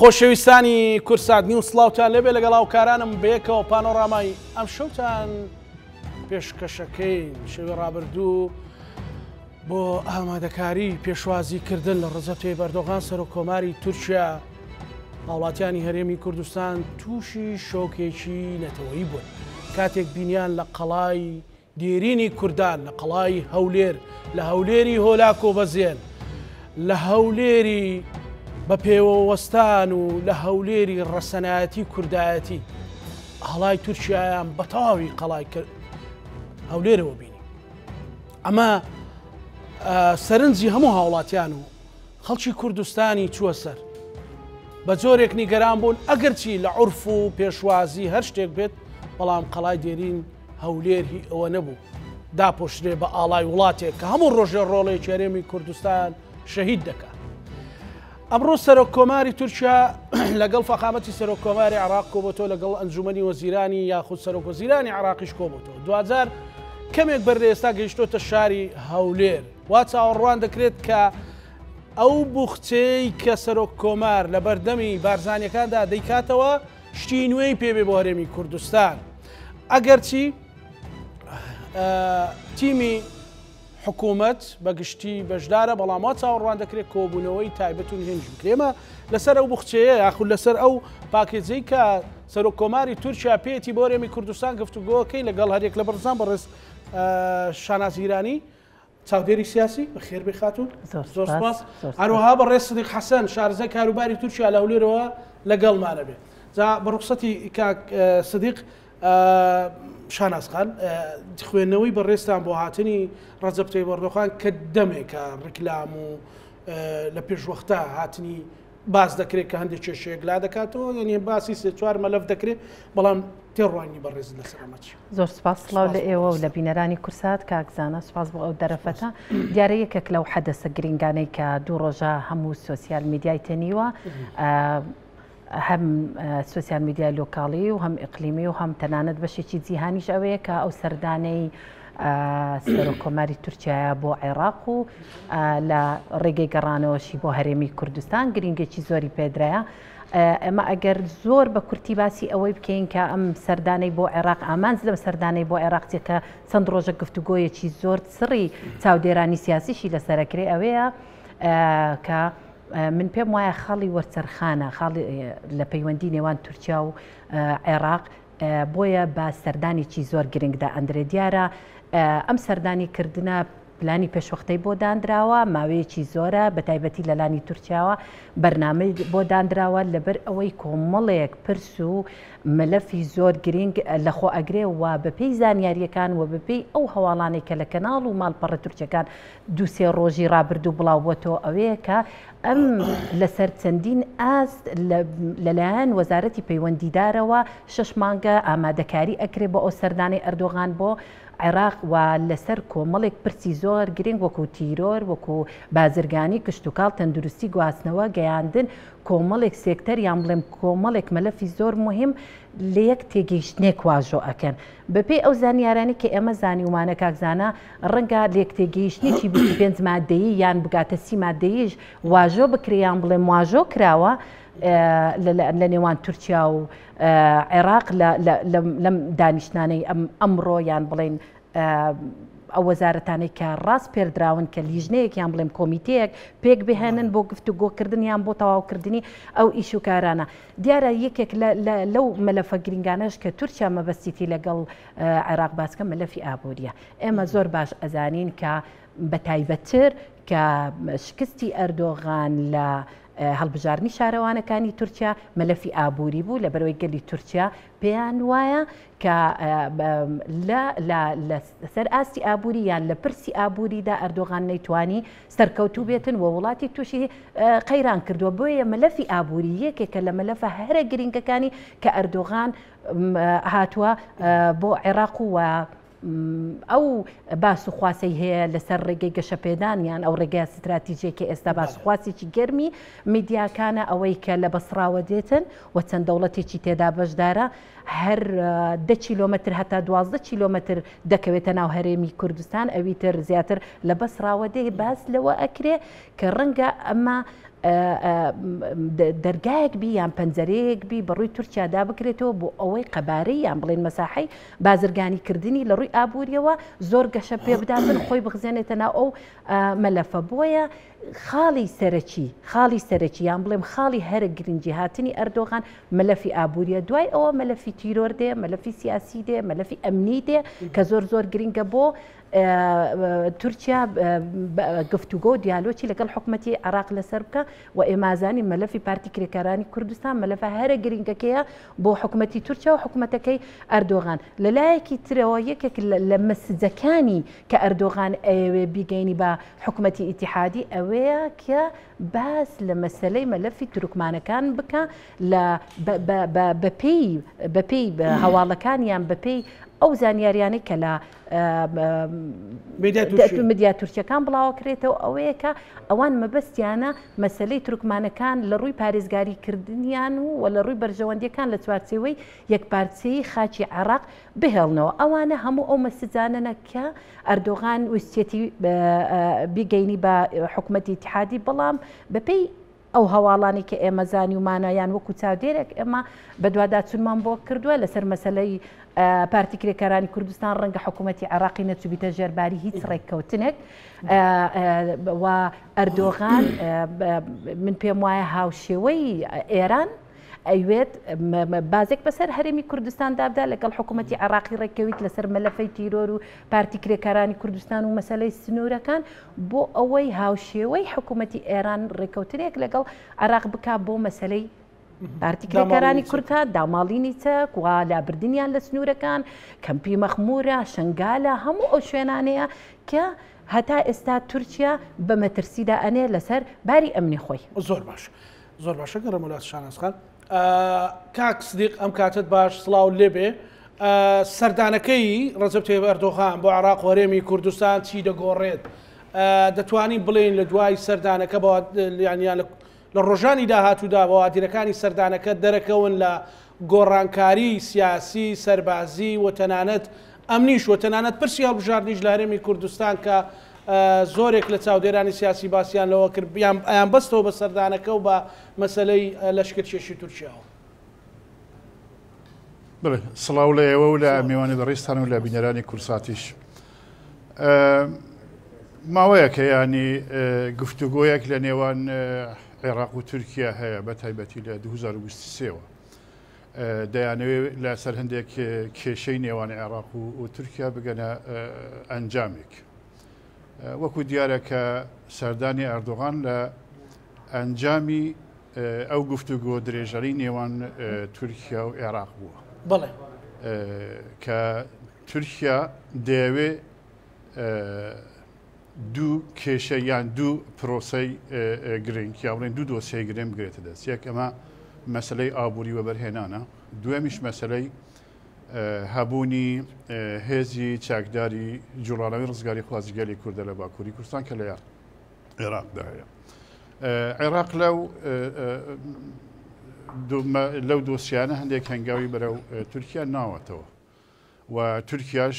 خۆشەویستانی کورسات نی و سلااوان لەبێ لەگەڵ هاوکارانم بەیەکەوە پانۆڕامای ئەم شەوتان پێشکەشەکەی شەوی ڕابردوو بۆ ئامادەکاری پێشوازیکردن لە ڕزەتی بەردۆغان سەر و کۆماری تورکیا هاوڵاتیانی هەرێمی کوردستان تووشی شۆکێکی نەتەوەی بوون کاتێک بینیان لە قەڵای دیرینی کوردان لە قەڵای هەولێر لە هەولێری هۆلاکۆ بەزێن لە هەولێری بە پێوەوەستان و لە هەولێری ڕەسەنایەتی کوردایەتی ئاڵای تورکیایان بەتاوی قەڵای کرد هەولێرەوە بینی ئەمە سەرنجی هەموو هاوڵاتیان و خەڵکی کوردستانی چووە سەر بە جۆرێک نیگەران بوون ئەگەرچی لە عرف و پێشوازی هەر شتێک بێت بەڵام قەڵای دێرین هەولێری ئەوە نەبوو داپۆشرێ بە ئاڵای وڵاتێک کە هەموو ڕۆژێ ڕۆڵی چێرێمی کوردستان شەهید دەکات ئەمڕۆ سەرۆک کۆماری تورکیا لەگەڵ فەقامەتی سەرۆک کۆماری عراق کۆبتۆ لەگەڵ ئەنجومی وەزیرانی یاخود سەرۆک وەزیرانی عراقیش کۆبتۆ دوزار کەمێک بەر ئێستا گەیشتۆتە شاری هەولێر وا چاوەڕوان دەکرێت کە ئەو بوخچەی کە سەرۆک کۆمار لە بەردەمی بارزانەکاندا دەیکاتەوە شتی نوێی پێبێ بۆ هەرێمی کوردستان ئەگەر چی تیمی حکوومەت بەگشتی بەشدارە بەڵامات چاوەڕوان دەکرێت کۆبوونەوەی تایبەتون هێنج کرێمە لەسەر ئەو بخچەیە یاخود لەسەر ئەو پاکێجەی کە سەرۆ کۆماری تورکیا پێێتی بۆ رێمی کوردستان گفتوگۆەکەی لەگەڵ هەرێک لە بەرزان بەڕێز شانازیرانی چاودێری سیاسی بە خێربێ خاتون زۆر سپاس هەروەها بە ڕێ سدیق حەسەن شارزە کاروباری تورکیا لەولێرەوە لەگەڵمانە بێت جا بەڕوخسەتی سدیق شاناسخان خوێندنەوەی بەڕێستان بۆ هاتنی ڕزەبتەی بەڕۆخان کە دەمێکە ڕکلام و لە پێشوەختە هاتنی باز دەکرێت کە هەندێک کێشەیەک لا دەکاتەوە یعنی باسی سێ چوار مەلەف دەکرێت بەڵام تێڕوانی بەڕێز لە سەرمەچ زۆر سپاس سلااو لە ئێوە و لە بینەرانی کورسات کاکزانە سپاس بۆ ئەو دەرەفەتە دیارە یەکێک لەو حەدەسە گرنگانەی کە دوو ڕۆژە هەموو سوسیال میدیای تەنیوە هەم سوسیال میدیا لۆکاڵی و هەم ئقلیمی و هەم تەنانەت بەشێکی جیهانیش ئەوەیە کە ئەو سەردانەی سەرۆکۆماری تورکایە بۆ عێراق و لە ڕێگەی گەڕانەوەشی بۆ هەرێمی کوردستان گرنگێکی زۆری پێدرایە ئەمە ئەگەر زۆر بە کورتی باسی ئەوەی بکەین کە ئەم سەردانەی بۆ عێراق ئامانز لەم سەردانەی بۆ عێراقچێکە چەند ڕۆژە گفتوگۆیەکی زۆر سڕی چاودێرانی سیاسیشی لەسەرەکرێ ئەوەیە کە من پێم وایە خاڵی وەرچەرخانە لە پەیوەندی نێوان تورکیا و عێراق بۆیە با سەردانێکی زۆر گرنگدا ئەندرێ دیارە ئەم سەردانی کردنە پلانی پێشوەختەی بۆ دانراوە ماوەیەکی زۆرە بە تایبەتی لە لانی تورکیاوە بەرنامە بۆ دانراوە لەبەر ئەوەی کۆمەڵێک پرس و مەلەفی زۆر گرنگ لەخۆ ئەگرێ و بەپی زانیاریەکان و بپی ئەو هەواڵانێک کە لە کەناڵ و ماڵپەڕە تورکەکان دووسێ ڕۆژی ڕابردوو بڵاو بۆ تۆ ئەوەیە کە ئەم لەسەر چەندین ئاست لەلایەن وەزارەتی پەیوەندیدارەوە شش مانگە ئامادەکاری ئەکرێ بۆ ئەو سەردانی ئەردۆغان بۆ عێراق و لەسەر کۆمەڵێک پرسی زۆر گرنگ وەکو تیرۆر وەکو بازرگانی کشتتوکال تەندروستی گواستنەوە گەیاندن کۆمەڵێک سێکتەر یان بڵێم کۆمەڵێک مەلەفی زۆر مهم لە یەک تێگەیشتنێک واژۆ ئەەکەن بەپێی ئەو زانیارانی کە ئێمە زانیومانە کاکزانە ڕەنگە لێک تێگەیشتنیی بی پێنج مادەیی یان بگاتە سی مادەیش واژۆ بکریان بڵێ واژۆ کراوە لە نێوان تورکیا و عێراق لەم دانیشتانەی ئەمڕۆ یان بڵین ئەو وەزارەتانەی کە ڕاست پێردراون کە لیژنەیەکیان بڵێم کۆمیتەیەک پێک بهێنن بۆ گفتوگۆکردنیان بۆ تەواوکردنی ئەو ئیشوکارانە دیارە یەکێک لەو مەلەفە گرنگانەش کە تورکیا مەبەستیتی لەگەڵ عێراق باسکە مەلەفی ئابوووریە ئێمە زۆر باش ئەزانین کە بە تایبەتر کە شکستی ئەردۆغان لە هەڵبژارنی شارەوانەکانی تورکیا مەلەفی ئابووری بوو لە بەرەوەی گەلی تورکیا پێیان وایە کە سەر ئاستی ئابووری یان لە پرسی ئابووریدا ئەردۆغان نەیتوانی سەرکەوتو بێتن و وڵاتی تووشی قەیران کردووە بۆیە مەلەفی ئابووری یەکێکە لە مەلەفە هەرە گرنگەکانی کە ئەردۆغان هاتووە بۆ عێراق و ئەو باس و خواسی هەیە لەسەر ڕێگەی گەشە پێدانیان ئەو ڕێگای استراتیژێکی ئێستا باسخواسیی گەرمی میدیاکانە ئەوەی کە لە بەسراوە دێتن و چەند دەوڵەتێکی تێدا بەشدارە هەر ده کیلومتر هەتا دوازدە کیلومتر دەکەوێتە ناو هەرێمی کوردستان ئەوی تر زیاتر لە بەسراوە دێ باس لەوە ئەکرێ کە ڕەنگە ئەمە دەرگایەک بی یان پەنجەرەیەک بی بەڕووی تورکیادا بکرێتەوە بۆ ئەوەی قەبارەی یان بڵێن مەساحی بازرگانیکردنی لە ڕووی ئابوووریەوە زۆر گەشە پێ بداتن خۆی بخزێنێتە ناو ئەو مەلەفە بۆیە خاڵی سەرەکی خاڵی سەرەکییان بڵێم خاڵی هەرە گرنگی هاتنی ئەردۆغان مەلەفی ئابوووریە دوای ئەوە مەلەفی تیرۆر دێ مەلەفی سیاسی دێ مەلەفی ئەمنی دێ کە زۆر زۆر گرنگە بۆ اه، تورکیا اه، گفتوگۆ دیالۆکی لەگەڵ حکوومەتی عراق لەسەر بکە و ئێمازانی مەلەفی پارتی کرێکارانی کوردستان مەلەفە هەرە گرنگەکەیە بۆ حکوومەتی تورکیا و حکوومەتەکەی ئەردۆغان لەلایەکی ترەوە یەکێک لە مەسجەکانی کە ئەردۆغان ئەوێ اه، ئەوەیە کە باس لە مەسلەی مەلەفی تروکمانەکان بکە بەپی بەپی هەواڵەکانیان بەپی ئەو زانیاریانەی کە لە مدیا تورکیەکان بڵاوکرێتەوە ئەوەیە کە ئەوان مەبەستیانە مەسلەی ترکمانەکان لە ڕووی پارێزگاریکردنیان و لە ڕووی بەرژەوەندیەکان لە چوارچەوەی یەکپارچەی خاچی عراق بهێڵنەوە ئەوانە هەموو ئەو مەسجانەنە کە ئەردۆغان وستێتی بیگەینی بە حکوومەتی تحادی بەڵام بەپی ئەو هەواڵانی کە ئێمە زانی ومانایان وەکو چاودێرێک ئێمە بە دوواداچونمان بۆ کردووە لەسەر مەسلەی پارتیکرێکارانی کوردستان ڕەنگە حکوومەتتی عراقی نەچوبیتە ژێرباری هیچ ڕێککەوتنێک و ئەردۆغان من پێم وایە هاوشێوەی ئێران ئەوێت بازێک بەسەر هەرێمی کوردستان دابدا لەگەڵ حکوومەتتی عراقی ڕێکەویت لەسەر مەلەفەی تیرۆر و پارتی کرێکارانی کوردستان و مەسلەی سنوورەکان بۆ ئەوەی هاوشێوەی حکوومەتتی ئێران ڕێکەوتنێک لەگەڵ عراق بک بۆ مەسلەی پارتیکرەکەرانی کورتە داماڵینی چەک وا لابردنیان لە سنوورەکان کەمپی مەخمورە شنگالە هەموو ئەو شوێنانەیە کە هەتا ئێستا تورکیا بە مەترسیدا ئەنێ لەسەر باری ئەمنی خۆی زۆر باش زۆر باشە گەڕەمەلات شاناسخان کاک سدیق ئەم کاتت باش سلااو لێبێ سەردانەکەی ڕزب تێ بەردۆخان بۆ عراق وەرێمی کوردستان چی دەگۆڕێت دەتوانین بڵێن لە دوای سەردانەکە یانیان لە ڕۆژانی داهاتوودا بەوادیرەکانی سەردانەکە دەرەکەون لە گۆڕانکاری سیاسی سربازی وتەنانەت ئەمنیش وتەنانەت پرسی هەڵبژاردنیش لە هەرێمی کوردستان کە زۆرێک لە چاودێرانی سیاسی باسییان لەوە کرد ئەیان بەستەوە بە سەردانەکە و بە مەسلەی لەشکر کێشی تورکیاوە. سڵاو لە ئێوە و لە میوانی دەڕیستان و لە بینەرانی کورساتیش. ماوەیەکە ینی گفتوگۆیەک لە نێوان عێراق و تورکیا هەیە بە تایبەتی لە 2023ەوە. دەیانەوێت لە سەر هەندێک کێشەی نێوان عێراق و تورکیا بگەنە ئەنجامێک. وەکو دیارەکە سەردانی ئەردوغان لە ئەنجامی ئەو گفتوگۆ درێژەری نێوان تورکیا و عێراق بووە بڵێ کە تورکیا دەیەوێ دوو کێشە یان دوو پرۆسی گرنگیاڵێن دوو دۆسی گرێم بگرێتە دەست یەک ئەمە مەسلەی ئابووری وەبەرهێنانە دوێمیش مەسلەی هەبوونی هێزی چاکداری جوڵانەوەی ڕزگاری خوازیگەلی کووردە لە باکووری کوردستان کە لە یار عێراقدا هەیە عێراق لەو لەو دۆسیانە هەندێک هەنگاوی بەرەو تورکیا ناوەتەوە و تورکیاش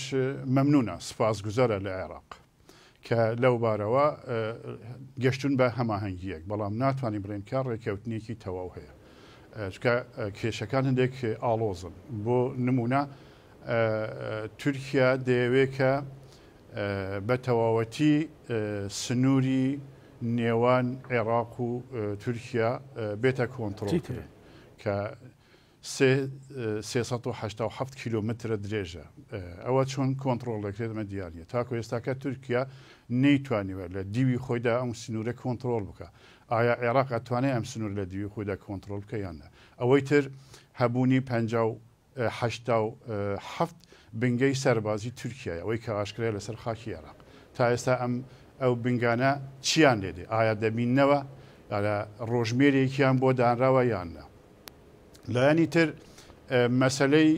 مەمنونە سپاس گوزارە لە عێراق کە لەو بارەوە گەشتون بە هەماهنگگیەک بەڵام ناتوانین بڕێن کار ڕێککەوتنیەکی تەواو هەیە چکە کێشەکان هەندێک ئالۆزن بۆ نمونە تورکیا دەیەوێت کە بە تەواوەتی سنووری نێوان عێراق و تورکیا بێتە کۆنتترۆل کە 1970 کیلومترە درێژە ئەوە چۆن کۆنتترۆل دەکرێتمە دیارە تاکو ئێستاکە تورکیا نەیتوانیوە لە دیوی خۆیدا ئەم سنوورە کۆنتترۆل بکە ئایا عێراق ئەتوانێ ئەم سنوور لە دیوی خۆدا کۆنتترۆل بکەیانە ئەوەی تر هەبوونی پهه هەفت بنگەی سەربازی تورکیا ئەوەی کە ئاشکرێ لەسەر خاکی عێراق تا ئێستا ئەم ئەو بنگانە چیان لێدێ ئایا دەبینەوە ڕۆژمێرێکیان بۆ دانراوە یاننا لایەنی تر مەسلەی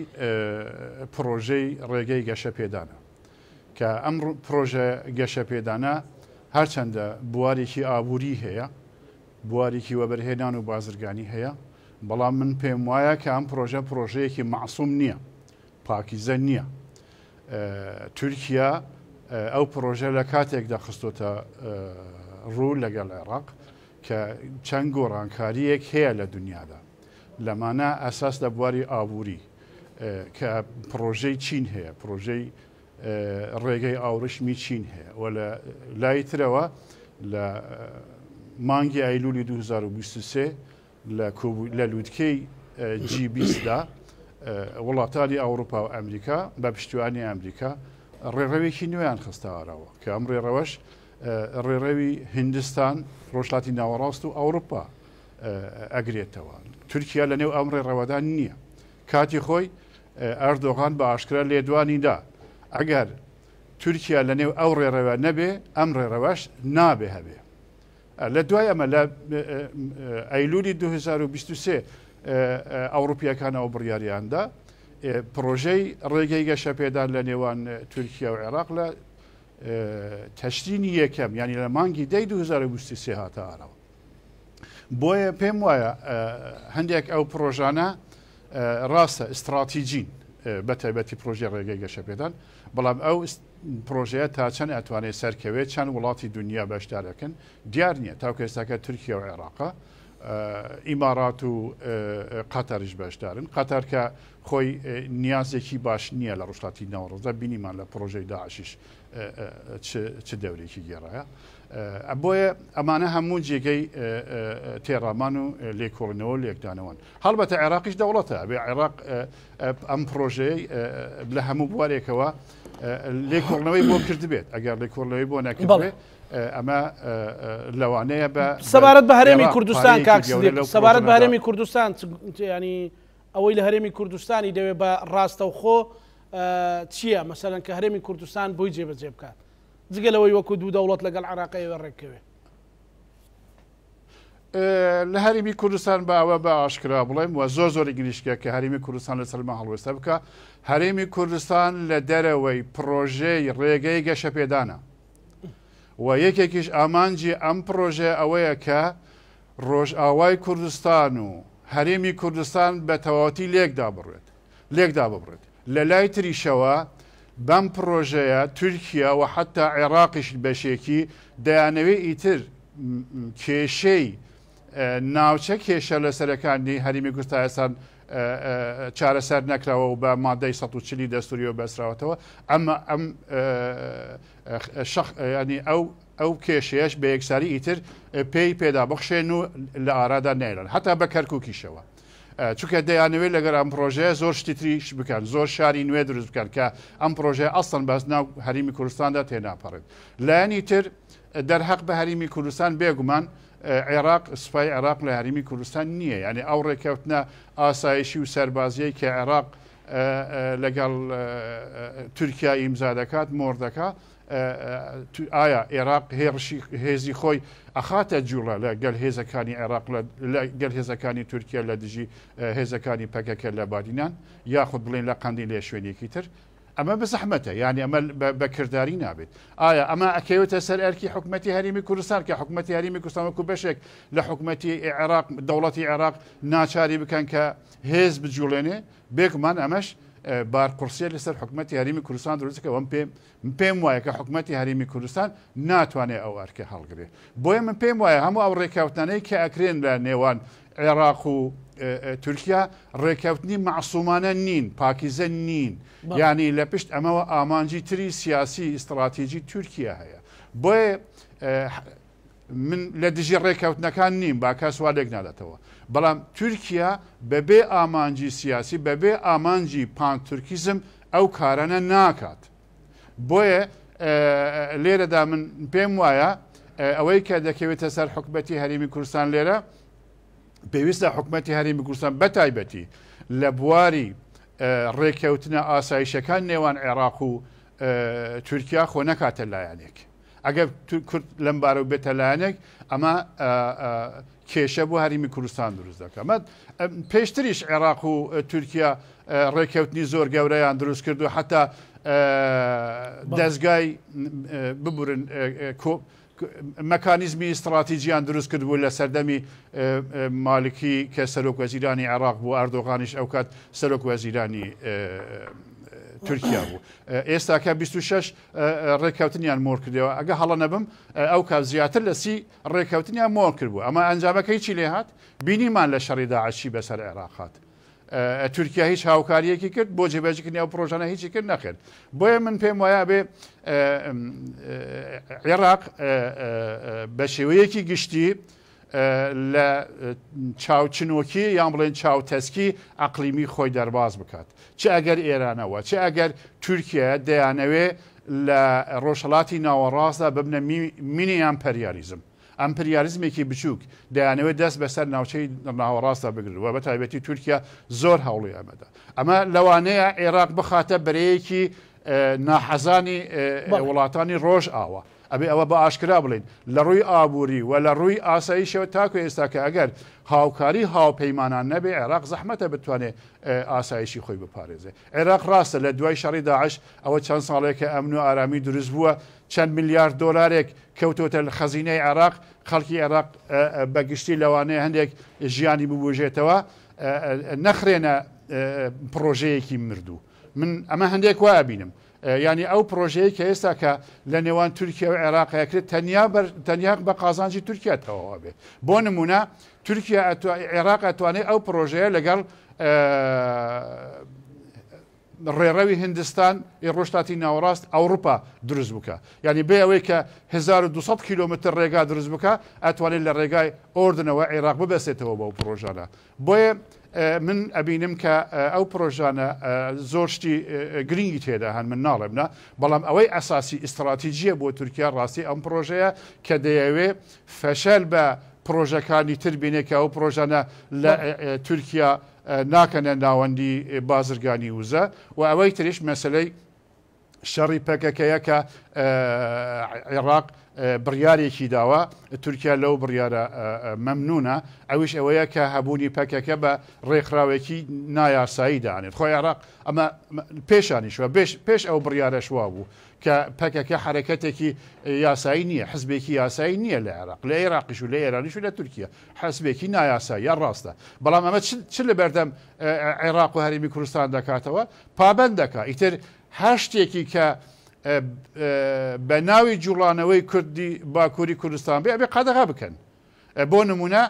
پرۆژەی ڕێگەی گەشە پێدانە کە ئەم پرۆژە گەشە پێدانە هەرچەندە بوارێکی ئابووری هەیە بوارێکی وەبەرهێنان و بازرگانی هەیە بەڵام من پێم وایە کە ئەم پرۆژە پرۆژەیەکی معسووم نییە پاکیزە نییە تورکیا ئەو پرۆژە لە کاتێکدا خستۆتە ڕوو لەگەڵ عێراق کە چەند گۆڕانکاریەک هەیە لە دنیادا لەمانە ئەساس لە بواری ئابووری کە پرۆژەی چین هەیە پرۆژەی ڕێگەی ئاورشمی چین هەیە و لە لایترەوە لە مانگی ئایلولی 2023 لە لووتکەی جیبیسدا وڵاتانی ئەوروپا و ئەمریکا بە پشتیوانی ئەمریکا ڕێڕەوێکی نوێیان خستاوارەوە کە ئەم ڕێڕەوەش ڕێڕەوی هندستان ڕۆژلاتی ناوەڕاست و ئەوروپا ئەگرێتەوە تورکیا لە نێو ئەم ڕێڕەوەدان نییە کاتی خۆی ئەردۆغان بە ئاشکرا لێدوانیدا ئەگەر تورکیا لە نێو ئەو ڕێڕەوە نەبێ ئەم ڕێڕەوەش نابێ هەبێ لە دوای ئەمە لە ئەیلوری 2023 ئەوروپیەکانەوە بڕیاریاندا پرۆژەی ڕێگەی گەشە پێدان لە نێوان تورکیا و عێراق لە تەشتینی یەکەم ینی لە مانگی دەی 2023 هاتە ئارەوە بۆیە پێم وایە هەندێک ئەو پرۆژانە ڕاستە استراتیژین بەتیبەتی پرۆژێ ڕێگەی گەشە پێدان بەڵام ئەو پرۆژەیە تا چەند ئەتوانێت سەرکەوێت چەند وڵاتی دنیا بەشدارەکەن دیار نییە تاکە ئێستاکە تورکیا و عێراقا ئیمارات و قەتەرش بەشدارن قەتەرکە خۆی نیازێکی باش نییە لە ڕوشلاتی ناوڕۆزە بینیمان لە پرۆژەی داعشیش چ دەورێکی گێڕایە بۆیە ئەمانە هەموو جێگەی تێڕامان و لێکۆڕنەوە لێکدانەوەن هەڵبەتە عێراقیش دەوڵەتە بێ عێراق ئەم پرۆژەی لە هەموو بوارێکەوە لێ کۆڵنەوەی بۆ کرد بێت ئەگەر لێ کۆڵەوەی بۆ نەکردێت ئەمە لەوانەیە بە سەبارەت بە هەرێمی کوردستان کاکس سەبارەت بە هەرێمی کوردستان ینی ئەوەی لە هەرێمی کوردستانی دەوێت بە ڕاستەوخۆ چییە مەسەرەن کە هەرێمی کوردستان بۆی جێبەجێ بکات جگەلەوەی وەکو دوو دەوڵەت لەگەڵ عراقی وەڕێکەوێت لە هەریمی کوردستان باوە بە ئاشکرا بڵێم وە زۆ زۆری گریشکە کە هەریمی کوردستان لە سەرمە هەڵوێستە بکە هەرێمی کوردستان لە دەرەوەی پرۆژەی ڕێگەی گەشە پێدانە و یەکێکیش ئامانجی ئەم پرۆژێ ئەوەیە کە ڕۆژئاوای کوردستان و هەرێمی کوردستان بە تەواتی لێکدا بڕێت لێکدا ببڕێت لە لای تریشەوە بەم پرۆژەیە تورکیا و حتا عێراقیش بەشێکی دەیانەوێ ئیتر کێشەی ناوچە کێشە لەسەرەکانی هەریمی کوستایسان چارەسەر نەکراوە و بە مادەی ١چلی دەستوریەوە بەسراوەتەوە ئەمە ئەم ینی ئەو ئەو کێشەیەش بە یەکساری ئیتر پێی پێدا بخشێن و لە ئارادا نێرن هەتا بە کەرککیشەوە. چونکە دەیانوێت لەگەر ئەم پرۆژەیە زۆر شتی تریش بکەن زۆر شاری نوێ دروست بکەن کە ئەم پرۆژێ ئەسن بەس ناو هەریمی کوردستاندا تێناپەڕێت لایەنی تر دەرحەق بە هەریمی کوردستان بێگومان عێراق سوپای عێراق لە هەرمی کوردستان نییە یعنی ئەو ڕێککەوتنە ئاسایشی و سربازیەی کە عێراق لەگەڵ تورکیا ئیمزا دەکات مۆردەکە ئایا عێراق هێڕشی هێزی خۆی ئەخاتە جوڵە لە گەل هێزەکانی عێراق گەل هێزەکانی تورکیا لە دژی هێزەکانی پەکەکە لە بادینان یاخود بڵین لە قەندی لێ شوێنێکی تر ئەمە بزەحمەتە یعنی ئەمە بەکردداری نابێت ئایا ئەمە ئەکەوێتە سەر ئەرکی حکوومەتتی هەریمی کوردستان کە حکوومەتتی هەریمی کوستانوەکو بەشێک لە حکوومەتتی عێراق دەوڵەتی عێراق ناچاری بکەن کە هێز بجوڵێنێ بێکمان ئەمەش بارقرسیە لەسەر حکوومەتتی هەریمی کوردستان دروستکە ئەوم پێم پێم وایە کە حکوومەتتی هەریمی کوردستان ناتوانێت ئەو ئەرکە هەڵگرێت بۆیە من پێم وایە هەموو ئەو ڕێکاوتانەی کە ئەکرێن لە نێوان عێراق و تورکیا ڕێکەوتنی معسومانە نین پاکیزە نین ینی لە پشت ئەمەوە ئامانجی تری سیاسی استراتیژی تورکیا هەیە بۆیە من لە دژی ڕێککەوتنەکان نیم با کە سوالێک نادەتەوە بەڵام تورکیا بەبێ ئامانجی سیاسی بەبێ ئامانجی پانتورکیزم ئەو کارانە ناکات بۆیە لێرەدا من پێم وایە ئەوەی کە دەکەوێتە سەر حکوبەتی هەرمی کوردستان لێرە پێویستە حکوومەتتی هەریمی کوردستان بەتایبەتی لە بواری ڕێککەوتنە ئاسایشەکان نێوان عێراق و تورکیا خۆ نەکاتە لایەنێک. ئەگەر کورد لەم بارە و بێتە لایەنێک ئەمە کێشە بۆ هەریمی کوردستان دروست دەکەمە پێشتریش عێراق و تورکیا ڕێککەوتنی زۆر گەورەیان دروست کرد و حتا دەستگای ببورن مەکانیزمی استراتیژیان دروست کرد بوو لە سەردەمی مالکی کە سەرۆک وەزیرانی عراق بوو ئاردۆغانیش ئەو کات سەرۆک وەزیرانی تورکیا بوو ئێستا کە 26 ڕێککەوتنیان مۆر کردەوە ئەگە هەڵە نەبم ئەو کا زیاتر لە سی ڕێککەوتنیان مۆر کردبوو ئەمە ئەنجامەکەی چی لێ هاات بینیمان لە شەڕیدا عشی بەسەر عێراقات تورکیا هیچ هاوکاریەکی کرد بۆ جێبێژکردنی ئەو پرۆژانە هیچی کرد نەکرد بۆیە من پێم وایە بێ عێراق بە شێوەیەکی گشتی لە چاوچنۆکی یان بڵێن چاوتەسکی ئەقلیمی خۆی دەرباز بکات چ ئەگەر ئێرانەوە چ ئەگەر تورکیا دەیانەوێ لە ڕۆژهڵاتی ناوەڕاستدا ببنە مینیان پەریاریزم ئەمپریاریزمێکی بچووک دەیانەوەی دەست بەسەر ناوچەی ناوەڕاستە بگرن و بە تایبەتی تورکیا زۆر هەوڵی ئەمەدا ئەمە لەوانەیە عێراق بخاتە بەرەیەکی ناحەزانی وڵاتانی ڕۆژ ئاوە ئەبێ ئەوە بە ئاشکرا بڵین لە ڕووی ئابووری و لە ڕووی ئاساییشەوە تاکو ئێستا کە ئەگەر هاوکاری هاوپەیمانان نەبێ عێراق زەحمەتە بتوانێت ئاسایشی خۆی بپارێزێ عێراق ڕاستە لە دوای شەڕی داعش ئەوە چەند ساڵێکە ئەمن و ئارامی دروست بووە چەند میلیارد دلارێک کەوتۆتە لە خەزینەی عێراق خەڵکی عێراق بەگشتی لەوانەیە هەندێک ژیانی ببژێتەوە نەخرێنە پرۆژەیەکی مردوو من ئەمە هەندێک وایە بینم ینی ئەو پرۆژەیە کە ئێستا کە لە نێوان تورکیا و عێراقەکرێت تەنیا بە قازانجی تورکیاتەوەەوە بێت بۆ نمونە تورکیا عێراق ئەتوانێت ئەو پرۆژەیە لەگەڵ ڕێڕەوی هندستان ڕۆشتاتی ناوەڕاست ئەوروپا دروست بکە یعنی بێ ئەوەی کە 1200 کیلومتر ڕێگا دروست بکە ئەتوانێت لە ڕێگای ئۆردنەوە عێراق ببەسێتەوە بەو پرۆژانە بۆیە من ئەبینم کە ئەو پرۆژانە زۆرشتی گرنگی تێدا هەن من ناڵێمنا بەڵام ئەوەی ئەساسی ئیستراتیجیە بۆ تورکیا ڕاستی ئەم پرۆژەیە کە دەیەوێ فەشەل بە پرۆژەکانی تربینێکە ئەو پرۆژانە لە تورکیا ناکەنە ناوەندی بازرگانی وزە و ئەوەی تریش مەسلەی شەڕی پەکەکەیەکە عێراق بڕیارێکی داوە تورکیا لەو بڕیاە مەمنونە ئەوش ئەوەیە کە هەبوونی پەکەکە بە ڕێکخراوێکی نایاسایی دانێت خۆی عراق ئەمە پێشانیشوە پێش ئەو بڕیارەشوا بوو کە پەکەکە حرکەتێکی یاسایی نییە حزبێکی یاسایی نییە لە عراق لە عێراقیش و لە ئێرانیش و لە تورکیا حسبێکی نایاسایی یا ڕاستە بەڵام ئەمە چ لە بەردەم عێراق و هەرمی کوردستان دەکاتەوە پابند دەکات ئیتر هەر شتێکی کە بە ناوی جوڵانەوەی کوردی باکووری کوردستان بێ ئەبێ قەدەغا بکەن. بۆ نمونە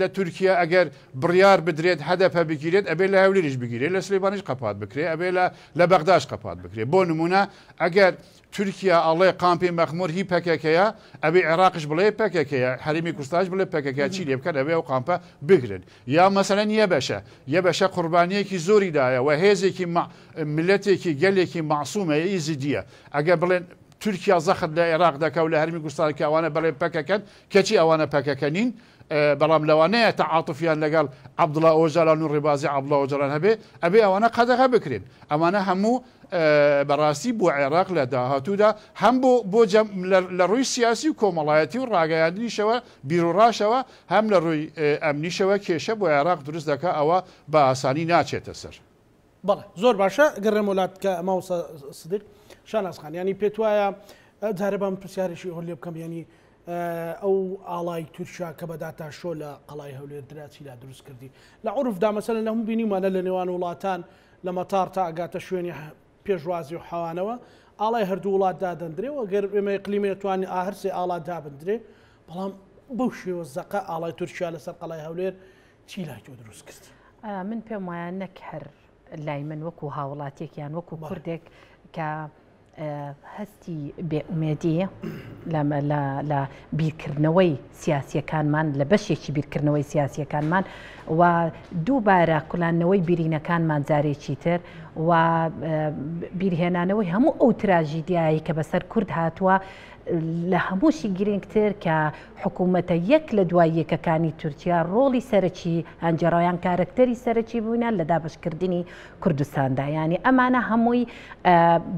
لە تورکیا ئەگەر بڕیار بدرێت هەدەپە بگیرێت ئەبێ لە هەولریش بگیرێت لە سلێبانش قپات بکرێت ئەبێ لە بەغداش قپات بکرێت بۆ نمونە ئەگەر تورکیا ئەڵێ قامپی مەخمور هی پەکەکەیە ئەبێ عێراقش بڵێ پەکەکەیە هەرمی کوستاش بڵێ پەکەکە چی لێ بکەن ئەبێ و قامپە بگرن یا مەسەرەن یە بەشە یە بەشە قوربانیەکی زۆریدایە و هێزێکی ملەتێکی گەلێکی معسوومە ئیزی دیە ئەگە بڵێن تورکیا زەخت لە عێراق دەکە و لە هەرمی کوستانکە ئەوانە بڵێ پەکەکەن کەچی ئەوانە پەکەکەنین بەڵام لەوانەیە تەعاتفیان لەگەڵ عبدڵ ئۆژەلان و ڕێبازی عبدڵ ئۆجلان هەبێ ئەبێ ئەوانە قەدەغە بکرێن ئەمانە هەموو بەڕاستی بۆ عێراق لە داهاتوودا هەم بۆ بۆ لە ڕووی سیاسی و کۆمەڵایەتی و ڕاگەیاندنیشەوە بیرروڕاشەوە هەم لە ڕووی ئەمنیشەوە کێشە بۆ عێراق دروست دەکە ئەوە بە ئاسانی ناچێتە سەر. بەڵێ زۆر باشە گەڕێ مولات کە ئەمە سدق شان ئاسخانیانی پێت وایە جارە بام پرسیارشی هۆ لێ بکەم ینی ئەو ئاڵای تورشا کە بەداتا شۆ لە قەڵای هەولێر دراچی لا دروست کردی لە عرفدا مەسەل لە هەم بینیمانە لە نێوان وڵاتان لە مەتار تا ئەگاتە شوێنی پێشوازی و حەوانەوە ئاڵای هەردوو وڵات دادەندرێ و گەر ئێمە قلیمێتوانانی ئاهرسێ ئاڵا دابدرێ بەڵام بەو شێوە زەقە ئاڵای تورکیا لەسەر قەڵای هەولێر چی لای تۆ دروست کرد من پێم وایە نەک هەر لای من وەکو هاوڵاتێکیان وەکو کوردێک کە هەستی بێومێدیە لە بیرکردنەوەی سیاسیەکانمان لە بەشێکی بیرکردنەوەی سیاسیەکانمان و دووبارە کولانەوەی بیرینەکانمان جارێکی تر و بیرهێنانەوەی هەموو ئەو تراژیدیایی کە بەسەر کورد هاتووە لە هەمووشی گرنگتر کە حکوومەتە یەک لە دوای یەکەکانی تورکیا ڕۆڵی سەرەکی ئەنجێڕایان کارکتەری سەرەکی بوونە لە دابشکردنی کوردستاندا ینی ئەمانە هەمووی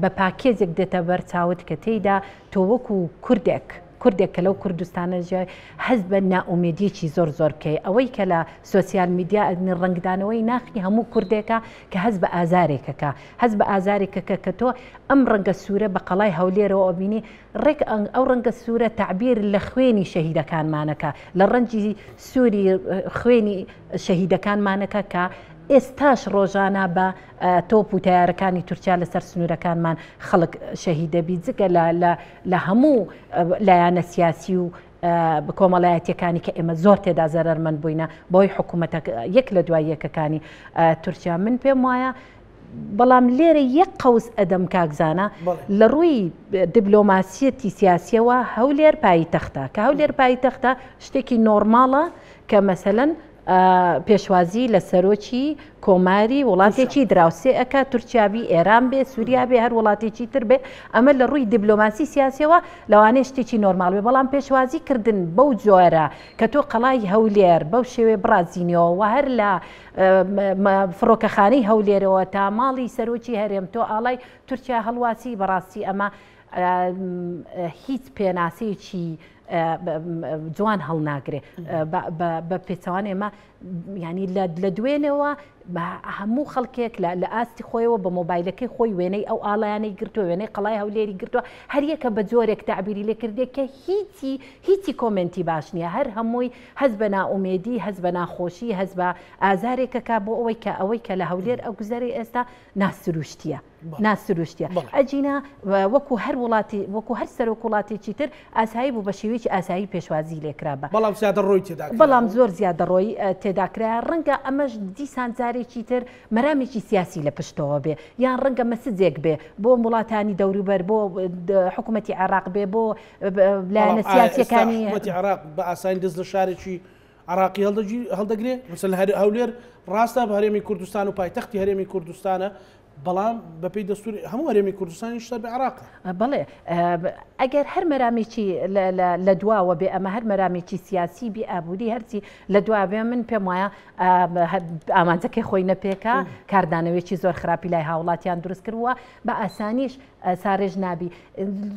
بە پاکێزێک دێتە بەر چاوت کە تێیدا تۆ وەکو کوردێک کوردێک کە لەو کوردستانە هەز بە ناومێدیکی زۆر زۆرکەی ئەوەی کە لە سوسیال میدیا ئەدنی ڕنگدانەوەی ناخی هەموو کوردێکە کە هەز بە ئازارێکەکە هەز بە ئازارێکەکە کە تۆ ئەم ڕەنگە سوورە بە قەڵای هەولێرەوە ئەبینی ڕێک ئەو ڕەنگە سوورە تعبیر لە خوێنی شەهیدەکانمانەکە لە ڕەنجی سووری خوێنی شەهیدەکانمانەکە کە ئێستاش ڕۆژانە بە تۆپ و تیارەکانی تورکیا لەسەر سنوورەکانمان خەڵک شەهی دەبی جگە لە هەموو لایەنە سیاسی و کۆمەڵایەتەکانی کە ئێمە زۆر تێدا زەرەرمەند بووینە بۆی حکوومەت یەک لە دوای یەکەکانی تورکیا من پێم وایە بەڵام لێرە یەک قەوز ئەدەم کاکزانە لە ڕووی دیبلۆماسیەتی سیاسیەوە هەولێر پایتەختە کە هەولێر پایتەختە شتێکی نۆرمماڵە کە مەسەن پێشوازی لە سەرۆکی کۆماری وڵاتێکی دراوسێ ئەکا تورکیابی ئێران بێ سووریا بێ هەر وڵاتێکی تر بێ ئەمە لە ڕووی دیبلۆماسی سیاسەوە لەوانێ شتێکی نۆرمال بێ بەڵام پێشوازی کردن بەو جۆرە کە تۆ قەڵای هەولێر بەو شێوێ برازینەوە و هەر لە فڕۆکەخانەی هەولێرەوە تا ماڵی سەرۆکی هەرێم تۆ ئاڵای تورکیا هەڵواسی بەڕاستی ئەمە هیچ پێناسەیەکی جوان هەڵناگرێ بە پێچوان ئێمە ینی لە دوێنەوە هەموو خەڵکێک لە ئاستی خۆیەوە بە مۆبایلەکەی خۆی وێنەی ئەو ئاڵیانەی گرتووە وێنەی قەڵای هەولێری گرتووە هەریەکە بە جۆرێک تعبیری لێ کردێککە هیچی هیچی کۆمنتی باش نییە هەر هەمووی هەز بە ناومێدی هەز بە ناخۆشی هەز بە ئازارێکەکە بۆ ئەوەی کە ئەوەی کە لە هەولێر ئەو گوزاری ئێستا ناسروشتیە. ناسروشتە ئەجینا وەکو هەر وڵاتی وەکو هەر سەر وڵاتێکی تر ئاسایی بوو بە شێوەیەکی ئاسایی پێشوازی لێکرا بە بەڵام زیادە ڕۆی تێدا بەڵام زۆر زیادە ڕۆی تێداکرا ڕەنگە ئەمەش دیسان جارێکی تر مەرامێکی سیاسی لە پشتەوە بێ یان ڕەنگە مەسجێک بێ بۆ وڵاتانی دەوروبەر بۆ حکوومەتتی عراق بێ بۆ لایەنە سیاسەکانی عراق بە ئاسانی دەست لە شارێکی عراقی هەڵدەگرێ مثل هەولێر ڕاستە بە هەرێمی کوردستان و پایتەختی هەرێمی کوردستانە بەڵام بەپی دەستوری هەموو هەرێمی کوردستانی شتە بە عراق بڵێ ئەگەر هەر مەرامێکی لە دواوە بێ ئەمە هەر مەرامێکی سیاسی بێ ئابووری هەرچی لە دواابێ من پێم وایە ئامانجەکەی خۆی نەپێکە کاردانەوێکی زۆر خراپی لای هاوڵاتیان دروست کردووە بە ئاسانیش ساڕێژ نابی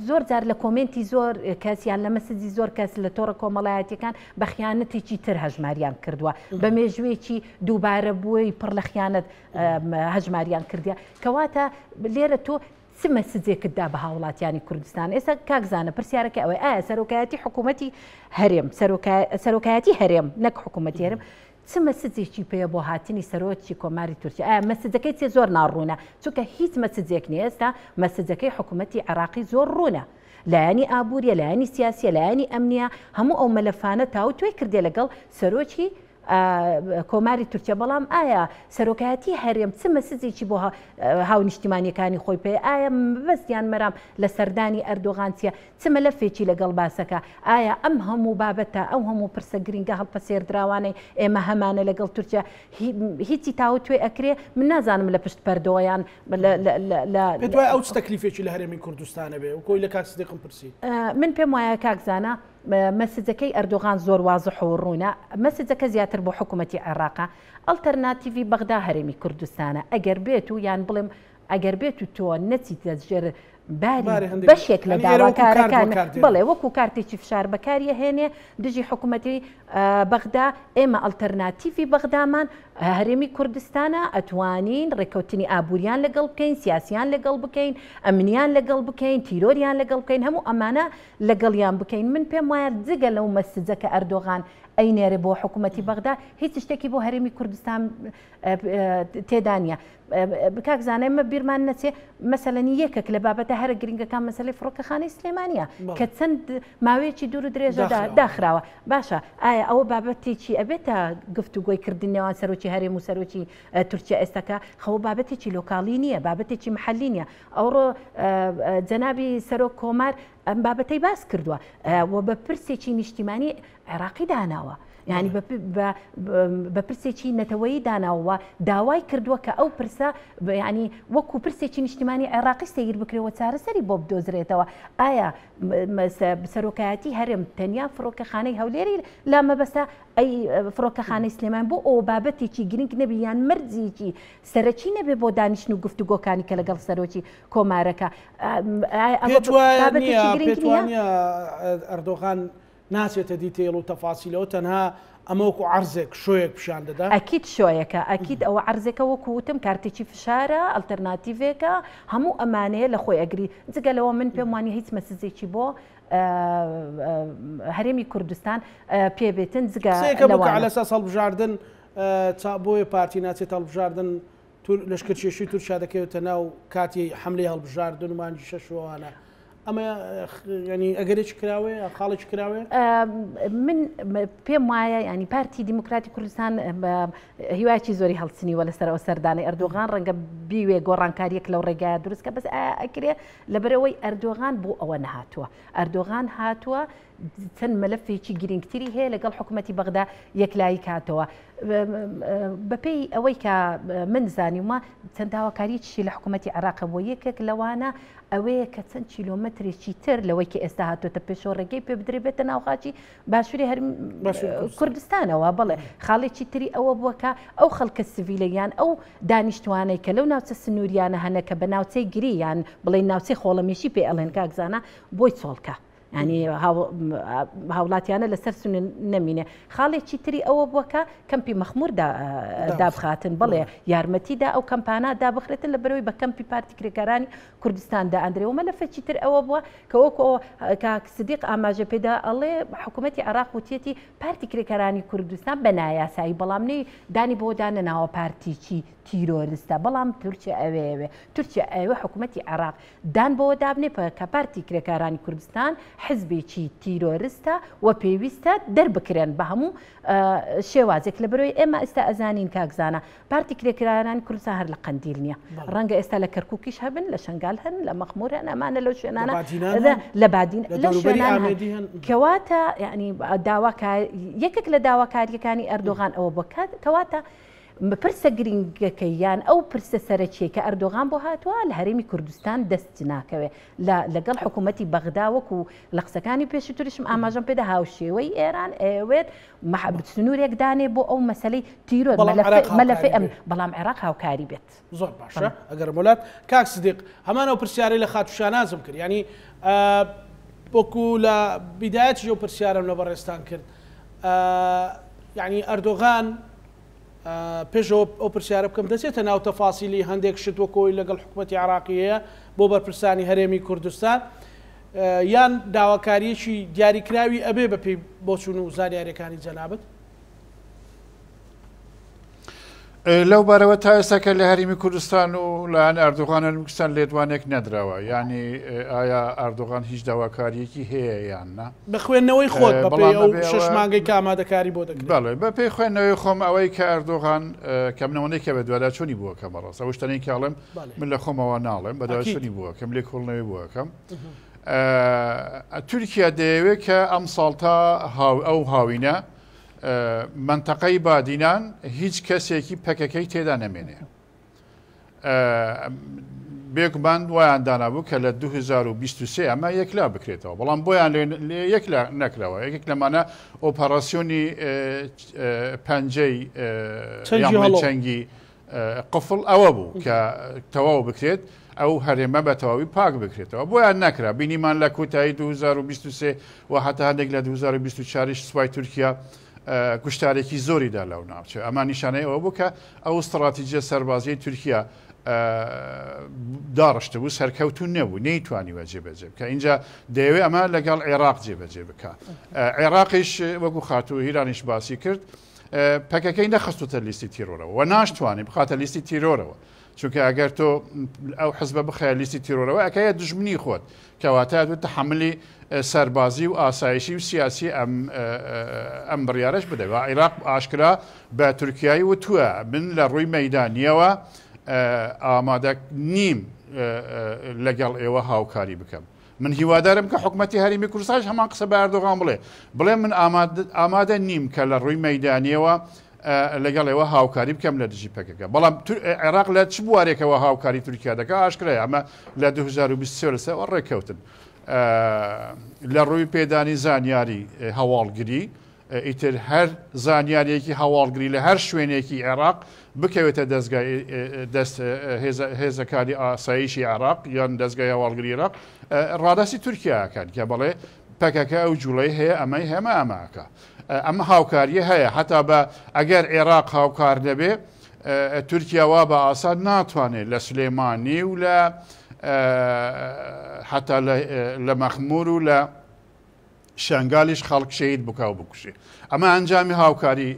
زۆر جار لە کۆمنتی زۆر کەسیان لە مەسجی زۆر کەس لە تۆڕە کۆمەڵایەتەکان بە خیانەتێکی تر هەژماریان کردووە بە مێژوێکی دووبارە بووی پڕ لە خیانەت هەژماریان کردیا کەواتە لێرە تۆ چ مەسجێکتدا بە هاوڵاتیانی کوردستان ئێستا کاکزانە پرسیارەکە ئەوەی ئایا سەرۆکایەتی حکوومەتی هەرێم سەرۆکایەتی هەرێم نەک حکوومەتی هەرم چ مەسجێکی پێە بۆ هاتنی سەرۆکی کۆماری تورکی ئایا مەسجەکەی تێ زۆر ناڕوونە چونکە هیچ مەسجێک نیە ئێستا مەسجەکەی حکوومەتتی عراقی زۆر ڕوونە. لایانی ئابوووریە لایانی سیاسیە لایانی ئەمنیە هەموو ئەو مەلەفانە تاو توێ کردێ لەگەڵ سەرۆکی کۆماری تورکیا بەڵام ئایا سەرۆکایەتی هەرێم چ مەسزێکی بۆ هاونیشتیمانیەکانی خۆی پێ ئایا بەستیان مەرام لە سەردانی ئەردۆغانسیە چمە لە فێکی لەگەڵ باسەکە ئایا ئەم هەموو بابەتە ئەو هەموو پرسە گرنگگە هەڵپە سێردراوانەی ئێمە هەمانە لەگەڵ تورکیا هیچی تاو توێ ئەکرێ من نازانم لە پشت پەردۆیان دوای ئەو تەکلیفێکی لە هەرێمی کوردستانە بێ و کۆی لە کاکسێکم پرسی من پێم وایە کاکزانە مەسجەکەی ئەردوغان زۆر وازە حوڕوونە مەسجەکە زیاتر بۆ حکوومەتتی عێراقا ئەلتەرناتیوی بەغدا هەرێمی کوردستانە ئەگەر بێت و یان بڵێم ئەگەر بێت و تۆ نەچی دەژێر بەشێک لە داواکارەکان بڵێ وەکو کارتێکی فشار بەکاریە هێنێ دژی حکوومەتی بەغدا ئێمە ئەلتەرناتیفی بەغدامان هەرێمی کوردستانە ئەتوانین ڕێککەوتنی ئابوووریان لەگەڵ بکەین سیاسیان لەگەڵ بکەین ئەمنیان لەگەڵ بکەین تیرۆریان لەگەڵ بکەین هەموو ئەمانە لەگەڵیان بکەین من پێم وایە جگە لەو مەسجەکە ئەردۆغان ئەینێرە بۆ حکوومەتی بەغدا هیچ شتێکی بۆ هەرێمی کوردستان تێدانە بکاک زانێ مە بیرمان نەچێ مەسەلەنی یەکەک لە بابەتە هەر گرنگەکان مەسلی فڕۆکەخانەی سلێمانە کە چەند ماوەیەکی دوور و درێژەدا داخراوە باشە ئایا ئەوە بابەتێکی ئەبێتە گفتوگۆی کردنەوە سەرۆکی هەرێم و سەرۆکی تورکیا ئێستەکە خەو بابەتێکی لۆکاڵی نییە بابەتێکی محلی نیە ئەوڕۆ جەنابی سەرۆک کۆمار ئەم بابەتەی باس کردووە و بە پرسێکی نیشتیمانی عێراقی داناوە. ینی بە پرسێکی نەتەوەی داناوەوە داوای کردووە کە ئەو پرسە ینی وەکو پرسێکی نیشتیمانی عێراقی سەیر بکرەوە چارەسەری بۆ بدۆزرێتەوە ئایا سەرۆکایەتی هەرم تەنیا فڕۆکەخانەی هەولێری لا مەبەستا ئەی فڕۆکەخانەی سلێمان بۆ ئەو بابەتێکی گرنگ نەبییان مەرجێکی سەرەکی نەبێ بۆ دانیشتن و گفتوگۆکانی کە لەگەڵ سەرۆکی کۆمارەکە ئەردۆغان ناچێتە دیتێڵ و تەفاسیلەوە تەنها ئەمەوەکو عرزێک شوێک پیشان دەدا ئەکییت شوۆیەکە ئەکییت ئەوە عرزەکە وەکو وتم کارتێکی فشارە ئەلتەرناتیڤێکە هەموو ئەمانەیە لە خۆی ئەگری جگەلەوە من پێم وانی هیچ مەسزێکی بۆ هەرێمی کوردستان پێبێتن جگە لەسا سەڵبژاردن چا بۆیە پارتی ناچێت هەڵبژاردن لەشکرچێشی تورشا دەکەوێتە ناو کاتی حملی هەڵبژاردن ومانجی شەشوانە ئەمە ینی ئەگەرێک کراوێ خاڵێک کراوێ من پێم وایە ینی پارتی دیموکراتی کوردستان هیواکی زۆری هەڵسنیوە لەسەرەوە سەردانی ئەردۆغان ڕەنگە بیوێ گۆڕانکاریەک لەو ڕێگایە دروستکە بەس ئەکرێ لەبەرەوەی ئەردۆغان بۆ ئەوە نەهاتووە ئەردۆغان هاتووە چەند مەلەفێکی گرنگتری هەیە لەگەڵ حکوومەتتی بەغدا یەکلایی کاتەوە بەپێی ئەوەی کە من زانیمە چەند داواکاریشی لە حکوومەتتی عراقە بۆ یەکێک لەوانە ئەوەیە کە چەند کیلۆمەترێکی تر لەوەی کە ئێستا هاتوۆتە پێشۆ ڕێگەی پێ بدرێبێتە ناوخاچی باشووری هەر کوردستانەوە بڵێ خاڵێکی تری ئەوە بووکە ئەو خەڵکە سڤیلەیان ئەو دانیشتوانەی کە لەو ناوچە سنووریانە هەنەکە بە ناوچەی گریان بڵێ ناوچەی خۆڵەمیشی پێ ئەڵێن کاکزانە بۆی چۆڵکە. ینی هاوڵاتیانە لەسەر سون نەمینێ خاڵێکی تری ئەوە بووکە کەمپی مەخمور دابخاتن بڵێ یارمەتیدا ئەو کەمپانە دابخرێتن لە بەرەوەی بە کەمپی پارتی کرێکارانی کوردستاندا ئەندرێەوەمە لە فەچی تر ئەوە بووە کە وەکەوە کاکسدیق ئاماژە پێدا ئەڵێ حکوومەتتی عراق وتێتی پارتی کرێکەرانی کوردستان بە نایاسایی بەڵام نەی دانی بۆ دانە ناوە پارتیچی تیرۆریستە بەڵام تورکیا ئەوێوێ تورکیا ئەوێ حکوومەتتی عراق دان بۆ دابنێ کە پارتی کرێکارانی کوردستان حزبێکی تیرۆریستە و پێویستە دەربکرێن بە هەموو شێوازێک لە بەرۆی ئێمە ئێستا ئەزانین کاکزانە پارتی کرێکراران کوردستان هەر لە قندیل نییە ڕەنگە ئێستا لە کەرککیش هەبن لە شنگان خەیال هەن لە مەخمورە ئەمانە لبعدين شوێنانە لە انا كواتا يعني کەواتە كا يكك یەکێک لە داواکاریەکانی اردوغان او بكاد كواتا پرسه پرسە گرنگەکەیان ئەو پرسە سەرچیە کە ئەردۆغان بۆ هاتووە لە هەرێمی کوردستان دەستی ناکەوێ لەگەڵ حکوومەتتی بەغداوەکو و لە قسەکانی پێشی توریشم ئاماژم پێدا هاوشێوەی ئێران ئێوێت محەبت سنوورێک دانێ بۆ ئەو مەسلەی تیرۆ مەلەفێ ئەم بەڵام عێراق هاوکاری بێت زۆر باشە ئەگەر وڵات کاک سدیق هەمانەوە پرسیارەی لە خاتوشانازم کرد ینی بۆکو لە بیدایەتی ئەو پرسیارم لە کرد يعني اردوغان پێشەوە ئەو پرسیارە بکەم دەچێتە ناو تەفاسیلی هەندێک شتوە کۆی لەگەڵ حکوومەتتی عراقیەیە بۆ بەرپرسانی هەرێمی کوردستان یان داواکاریەکی دیاریکراوی ئەبێ بەپی بۆچون و زاریارەکانی جەنابەت لەو بارەوە تا ئێستاکە لە هەریمی کوردستان و لایەن ئاردوغانە کوردستان لێدوانێک نەدراوە ینی ئایا ئاردوغان هیچ داواکاریەکی هەیە یاننا بە خوێندنەوەی خۆت شش مانگەی کامادەکاری بۆ دەڵێ بە پێی خوێندنەوەی خۆم ئەوەی کە ئاردۆغان کەمنەوەی کە بە دووادا چۆنی بووە کە بەڕاست ئەو شتەی کاڵم من لە خۆمەوە ناڵێم بەداچنی بووە کەم لێ کوڵنەوەی بووەکەم. تورکیا دەیەوێت کە ئەم ساڵتا ئەو هاوینە منتەقەی بادینان هیچ کەسێکی پەکەکەی تێدا نەمێنێ. بێکبان وایان دانابوو کە لە 2023 ئەمە یەکلا بکرێتەوە بەڵام بۆیان یەک نەکراەوە یەکێک لەمانە ئۆپەراسسیۆنی پەنجەی چەنگی قفل ئەوە بوو کە تەواو بکرێت ئەو هەرێمە بە تەواوی پاک بکرێتەوە بۆیان نەکرا بینیمان لە کۆتایی 2023 و هەتا هەندێک لە 2024 سوپای تورکیا گوشتارێکی زۆریدا لەو ناوچێ ئەمان نیشانەیەەوە بووکە ئەو استراتیجیە سەربازیی تورکیا داڕشتە بوو سەرکەوتون نەبوو نەیتوانی وە جێبەجێ بکە اینجا دەیەوێت ئەمە لەگەڵ عێراق جێبەجێ بکە عێراقیش وەکو خاتو و هیرانیش باسی کرد. پەکەکەی نەخستوتە لیستی تیرۆرەوە و ناشتوانانی بخاتە لیستی تیرۆرەوە چونکە ئەگەر تۆ ئەو حزبە بخەیە لیستی تیرۆرەوە ئەکەیە دژمنی خۆت کەواتە دوێتە حملی سەربازی و ئاسایشی و سیاسی ئەم بڕیارش بدەوە عیراق ئاشکرا بە تورکایی و توە من لە ڕووی مەدانیەوە ئامادە نیم لەگەڵ ئێوە هاوکاری بکەم. من هیوادارم کە حکوومەتتی هەرمی کورساش هەمان قسە بەردۆغان بڵێ بڵێ من ئامادە نیم کە لە ڕووی مەدانیەوە لەگەڵ ئێوە هاوکاری بکەم لە دژی پێکەکە بەڵام عێراق لە چ بوارێکەوە هاوکاری تورکیا دەکە ئاشکرای ئەمە لە 2020 ڕێککەوتن لە ڕووی پێدانی زانیاری هەواڵگیری ئیتر هەر زانیاریەکی هەواڵگری لە هەر شوێنێکی عێراق بکەوێتە هێزەکانی ئاساییشی عراق یان دەستگای هەواڵگری عراق ڕاداستی تورکیاکەن کە بەڵێ پەکەکە ئەو جوڵی هەیە ئەمەی هێمە ئەماکە ئەمە هاوکاریە هەیە هەتا بە ئەگەر عێراق هاوکار دەبێ تورکیاوا بە ئاسان ناتوانێت لە سلێمانی و لە حتا لە مەخمور و لە شنگالیش خەڵک شید بکاو بکوشێ ئەمە ئەنجامی هاوکاری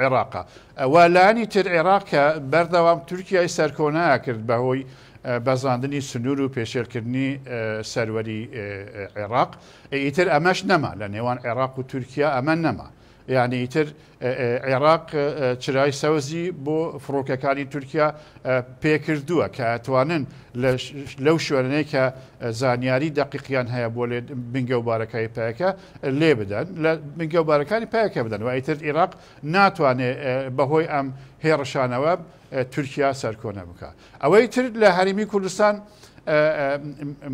عێراقا ئەوەلانی تر عێراق کە بەردەوام تورکیای سەرکۆنایە کرد بەهۆی بەزاندنی سنوور و پێشێرکردنی سەروەری عێراق ئیتر ئەمەش نەما لە نێوان عێراق و تورکیا ئەمە نەما یعنی ئیتر عێراق چرای سەوزی بۆ فڕۆکەکانی تورکیا پێکردووە کە ئەتوانن لەو شوێنەیە کە زانیاری دەقیقیان هەیە بۆ لێ بنگە و بارەکەی پایەکە لێ بدەن لە بنگە و بارەکانی پایەکە بدەن و ئیتر عێراق ناتوانێت بەهۆی ئەم هێڕشانەوە تورکیا سەرکۆنە بکە. ئەوەی تر لە هەرمی کوردستان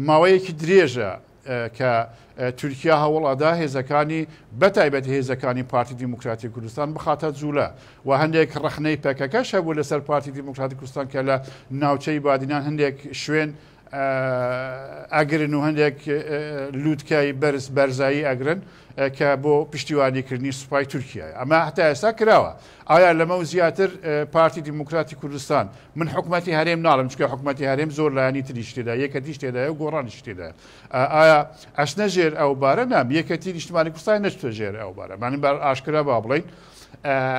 ماوەیەکی درێژە کە تورکیا هەوڵادا هێزەکانی بەتایبەت هێزەکانی پارتی دیموکراتی کوردستان بخاتە جوولە و هەندێک ڕخنەی پێکەکەشە بوو لەسەر پارتی دیموکراتی کوردستان کە لە ناوچەی بادینان هەندێک شوێن ئەگرن و هەندێک لووتکایی بەرز بەرزایی ئەگرن کە بۆ پشتیوانیکردنی سوپای تورکیای ئەمە هەتا ئێستا کراوە ئایا لەمە زیاتر پارتی دیموکراتی کوردستان من حکوومەتتی هەرێم ناڵم چکە حکوومەتتی هەرێم زۆر لایانی تری شتێدا یەکەتی شتێدای و گۆڕانی شتێدا ئایا ئەش نەژێر ئەو بارە نام یەکەتی نیشتمانی کوستان نەشتەژێر ئەو بارە مانین بار ئاشکرا با بڵین.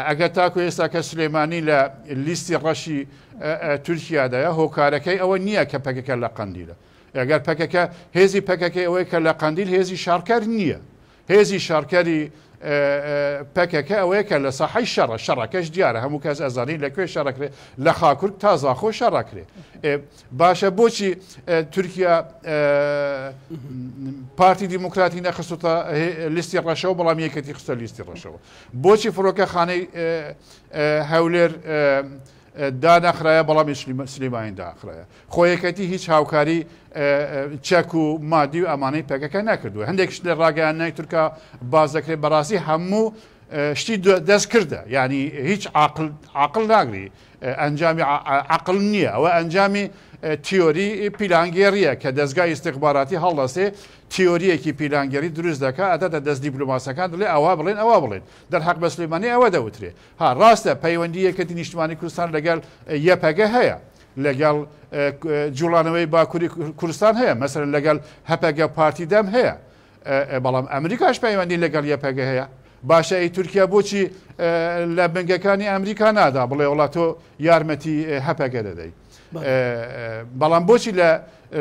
ئەگە تاکو ئێستا کە سلێمانی لە لیستی ڕەشی تورکیادایە هۆکارەکەی ئەوە نییە کە پەکەکە لە قندیلە. ئەگەر پەکەکە هێزی پەکەکەی ئەوەی کە لە قندیل هێزی شارکار نییە. هێزی شارکەری پەکەکە ئەوەیەکە لە ساحی شەڕە شەڕەکەش دیارە هەموو کەس ئەزانی لەکوێ شەڕەکرێ لە خاکوور تازاخۆ شەڕەکرێ باشە بۆچی تورکیا پارتی دیموکراتی نەخستە لیستی ڕەشەوە بەڵام یەکەتی خستە لیستی ڕەشەوە بۆچی فڕۆکە خانەی هەولێر دانەخراە بەڵام سلیماین داخراە خۆیەکەتی هیچ هاوکاری چەک و مادی و ئەمانەی پێکەکە نەکردو هەندێکش لە ڕاگەیان نای تورکە باز دەکرێت بەڕاستی هەموو شتی دەست کردە ینی هیچ عقل ناگری ئەنجامی عقل نییە ئەوە ئەنجامی تیۆری پیلانگێریە کە دەستگای استقباراتی هەڵدەسێ تیۆریەکی پیلانگەری دروست دەکە ئەدەدە دەست دیبلوماسەکان دڵێ ئەوە بڵێن ئەوە بڵێن دەرحەق بە سلێمانی ئەوە دەوترێت ها ڕاستە پەیوەندیەکەتی نیشتوانی کوردستان لەگەل یەپەگە هەیە. لەگەڵ جوڵانەوەی باکووری کوردستان هەیە مەسەر لەگەڵ هەپەگە پارتی دەم هەیە بەڵام ئەمریکاش پەیوەندی لەگەڵ یەپەگە هەیە باشە ئەی تورکیا بۆچی لە بنگەکانی ئەمریکا نادا بڵێ وڵات تۆ یارمەتی هەپەگە دەدەیت. بەڵام بۆچی لە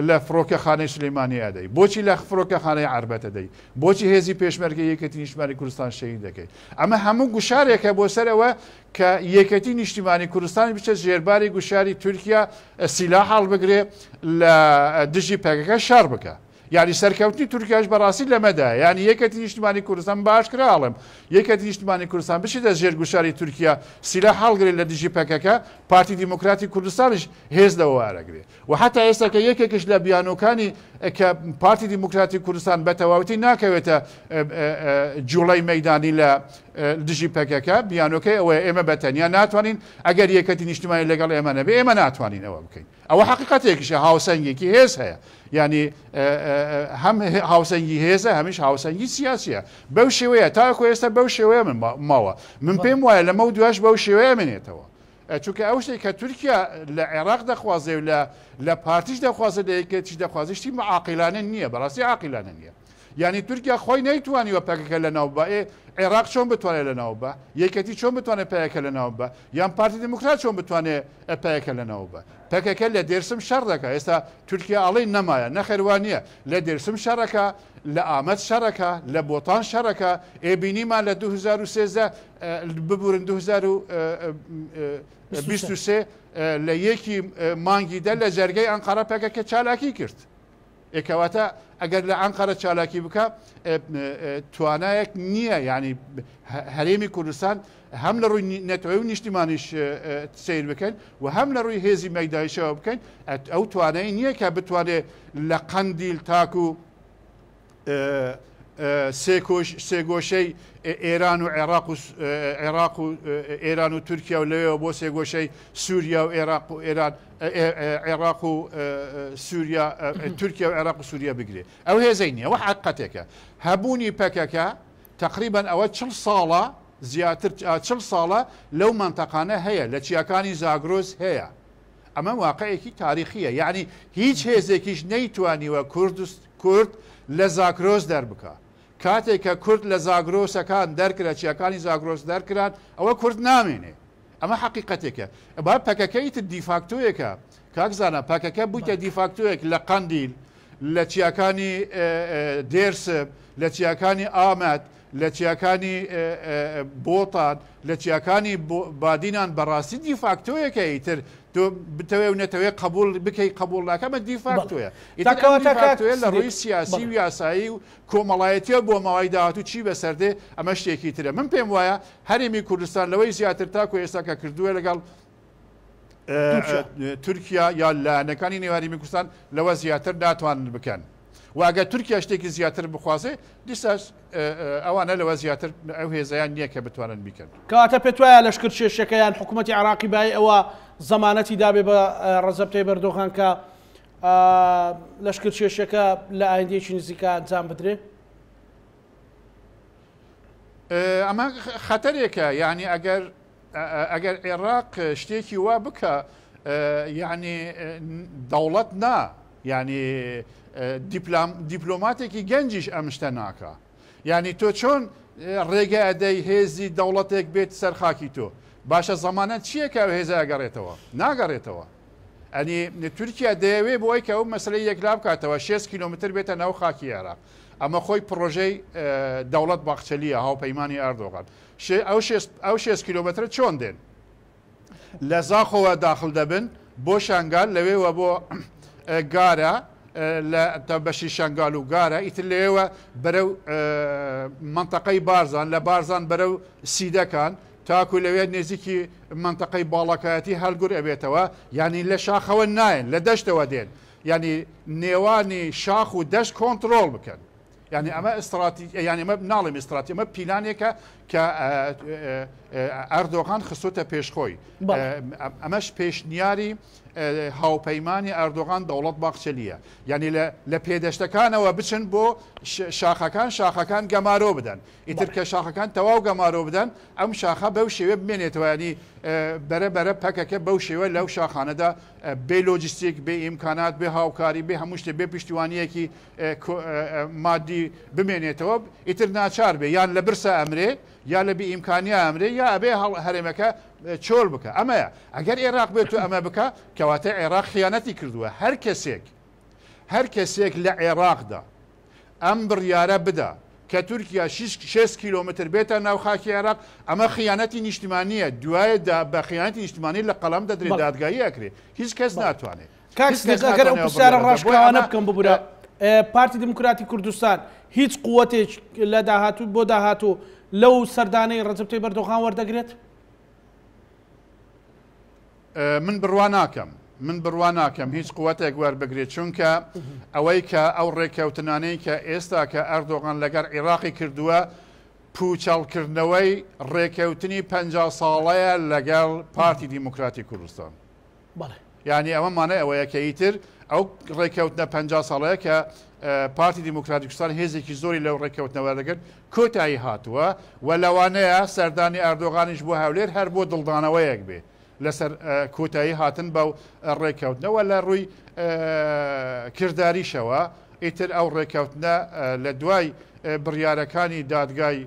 لە فرۆکە خانەی سلمانیادەی بۆچی لە فرۆکە خانەی عربەتە دەی بۆچی هێزی پێشمەرگە یەکەتی نیشتمانی کوردستان شەید دەکەیت ئەمە هەموو گوشارێکە بۆ سەرەوە کە یەکەتی نیشتیمانی کوردستانی بچە ژێرباری گوشاری تورکیا سیلا هەڵ بگرێ لە دژی پێگەکە شار بکە یعنی سەرکەوتنی تورکیاش بەڕاستی لەمەدا یعنی یەکەتی نیشتمانی کوردستان باشکرا ئاڵم یەکەتی نیشتمانی کوردستان بشی دە در گوشاری ترکیه سیله حال لە دژی پککه پارتی دیموکراتی کوردستانش هێز گره و حتی ایسا که یکی لە لبیانوکانی کە پارتی دیموکراتی کوردستان بەتەواوەتی ناکەوێتە جوڵی مەدانی لە دژی پەکەکە بیانۆکەی ئەوە ئێمە بەتەنیا ناتوانین ئەگەر یەکەتی نیشتمانی لەگەڵ ئێمە نەبێ ئێمە ناتوانین ئەوە بکەین ئەوە حقیقەتێکیشە هاوسنگێکی هێز هەیە ینی هەم هاوسنگی هێزە هەمیش هاوسنگی سیاسیە بەو شێوەیە تاکو ئێستا بەو شێوەیە من ماوە من پێم وایە لەمە دوش بەو شێوەیە منێتەوە چونکە ئەو ترکیه تورکیا لە عێراق دەخوازێ و لە لە پارتیش دەخوازە لەیەکە چی دەخوازشتی مەعاقلانە نییە بەڕاستی عقلانە نییە. ینی تورکیا خۆی نەیتوانیوە پێکەکە لە ناوبە ئێ عێراق چۆن بتوانێت لە ناوبە یەکەتی چۆن بتوانێت پێەکە لە ناوبە یان پارتی دموکرات چون بتوانێت ئەپەیەکە لە ناوبە PKK le dersim şaraka. Esta Türkiye alay namaya, ne hervaniye. Le dersim şaraka, le Ahmet şaraka, le Botan şaraka. E binima le 2013 ببورن 2023 le yeki e, mangide le zergey Ankara PKK çalaki E Ekavata eğer le Ankara çalaki bika e, e, tuanayek niye yani Heremi Kurdistan هەم لە ڕووی نەتەوەی و نیشتیمانیش سیر بکەن و هەم لە ڕووی هێزی مەدایشەوە بکەین ئەو توانایی نییە کە بتوانێت لە قندیل تاک و سێگۆشەی ئێران و عێراق و عێراق و ئێران و تورکیا و لەوێەوە بۆ سێگۆشەی سووریا و عێراق و ئێران عێراق و سووریا تورکیا و عێراق و سووریا بگرێ ئەو هێزەی نییە وە حقەتێکە هەبوونی پەکەکە تقریبان ئەوە چل ساڵە زیاتر چل ساڵە لەو منتەقانە هەیە لە چیاکانی زاگرۆز هەیە ئەمە واقعەیەکی تاریخیە یعنی هیچ هێزێکیش نەیتوانیوە کورد لە زاکرۆز دەربکە کاتێک کە کورد لە زاگرۆسەکان دەرکرا چیەکانی زاگرۆس دەرکران ئەوە کورد نامێنێ ئەمە حقیقەتێکە با پەکەکەیت دیفاکتۆیەکە کاکزانە پاکەکە بوویتە دیفاکتۆیەک لە قندیل لە چیاکانی دێرسب لە چیاکانی ئامەت لە چیاکانی بۆتان لە چیاکانی بادینان بەڕاستی دیفاکتۆیەکە ئیتر تۆ بتەوێ و نەتەوێت قبول بکەی قبولڵاکەمە دیفاکتۆیە لە ڕووی سیاسی و یاسایی و کۆمەڵایەتە بۆ ماوای داهات و چی بەسەردێ ئەمە شتێکی ترە من پێم وایە هەرێمی کوردستان لەوەی زیاتر تاکو ێستاکە کردووە لەگەڵ تورکیا یا لانەکانی نێواری کوردستان لەوە زیاتر داتوانن بکەن. واگە تورکیا شتێکی زیاتر بخوازێ دیسا ئەوانە لەوە زیاتر ئەو هێزیان نییە کە بتوانن بیکەن کاتە پێت وایە لەشکر چێشەکەیان حکوومەتتی عراقی بای ئەوە زەمانەتی دابێ بە ڕزەبتەی بەردۆخان کە لەشکر چێشەکە لە ئایندێکی نزیکە ئەنجام بدرێ ئەمە خەتەرێکە یعنی ئەگەر ئەگەر عێراق شتێکی وا بکە یعنی دەوڵەت نا یعنی دیپلۆماتێکی گەنجیش ئەمشتە ناکە ینی تۆ چۆن ڕێگە ئەدەی هێزی دەوڵەتێک بێت سەرخاکی تۆ باشە زەمانە چییە کە هێزە ئەگەڕێتەوە ناگەڕێتەوە ئەنی تورکیا دەیەوێ بۆی کە ئەو مەسلی یەکلا بکاتەوە 6 کیلومتر بێتە ناو خاکی عراق ئەمە خۆی پرۆژەی دەوڵەت باخچەلیە هاوپەیمانی ئاردۆغان ئەو 6 کیلومتر چۆن دێن لە زاخۆوە داخل دەبن بۆ شانگال لەوێوە بۆ گارە بە شیشەنگال و گارە ئیتر لێوە بەرەو منتەقەی بارزان لە بارزان بەرەو سیدەکان تاکو لەوێت نێزیکی منتەقەی باڵەکایەتی هەلگور ئەبێتەوە ینی لە شاخەوە نایەن لە دەشتەوە دێن ینی نێوانی شاخ و دەشت کۆنتترۆل بکەن. ینی ئەمە ئەستراتی ینی مە ناڵی ئستراتیمە پیلانێکە کە ئەردۆغان خستوتە پێشخۆی ئەمەش پێشنیاری هاوپەیمانی ئەردۆغان دەوڵەت باخچەلیە یعنی لە پێدەشتەکانەوە بچن بۆ شاخەکان شاخەکان گەمارۆ بدەن ئیتر کە شاخەکان تەواو گەمارۆ بدەن ئەم شاخە بەو شێوێ بمێنێتوانی بەرە بەرە پەکەکە بەو شێوە لەو شاخانەدا بێ لۆجیستیک بێ ئیمکانات بێ هاوکاری بێ هەموو شتێ بێ پشتیوانیەکی مادی بمێنێتەوە ئیتر ناچار بێ یان لە برسە ئەمرێ یا لە بی ئیمکانیا ئەمرێ یا ئەبێ هەرێمەکە چۆل بکە ئەمەیە ئەگەر عێراق بێت و ئەمە بکە کەواتە عێراق خیانەتی کردووە هەر کەسێک هەر کەسێک لە عێراقدا ئەم بڕیارە بدە کە تورکیا 6 کیلومتر بێتە ناوخاکی عێراق ئەمە خیانەتی نیشتیمانیە دوایە بە خیانەتی نیشتیمانی لە قەڵام دەدرێت دادگایی ئەکرێت هیچ کەس ناتوانێت کاکسگەر پرسیارە ڕاشکانە بکەم ببورە پارتی دموکراتی کوردستان هیچ قوتێک لە داهاتوو بۆ داهاتوو لەو سەردانەی ڕزبتی بەردۆخان وەردەگرێت من بڕوان ناکەم من بڕوان ناکەم هیچ قوتێک وەربگرێت چونکە ئەوەی کە ئەو ڕێککەوتنانەی کە ئێستا کە ئەردۆغان لەگەر عێراقی کردووە پوچەڵکردنەوەی ڕێککەوتنی پ ساڵەیە لەگەڵ پارتی دیموکراتی کوردستان بەڵێ ینی ئەمەمانە ئەوەیە کە ئیتر ئەو ڕێککەوتنە پ ساڵەیە کە پارتی دیموکراتیکستان هێزێکی زۆری لەو ڕێککەوتنەوە دەگرن کۆتایی هاتووە و لەوانەیە سەردانی ئاردۆغانیش بۆ هەولێر هەر بۆ دڵدانەوەیەک بێ لەسەر کۆتایی هاتن بەو ڕێککەوتنەوە لە ڕووی کردداریشەوە ئیتر ئەو ڕێککەوتنە لە دوای بڕیارەکانی دادگای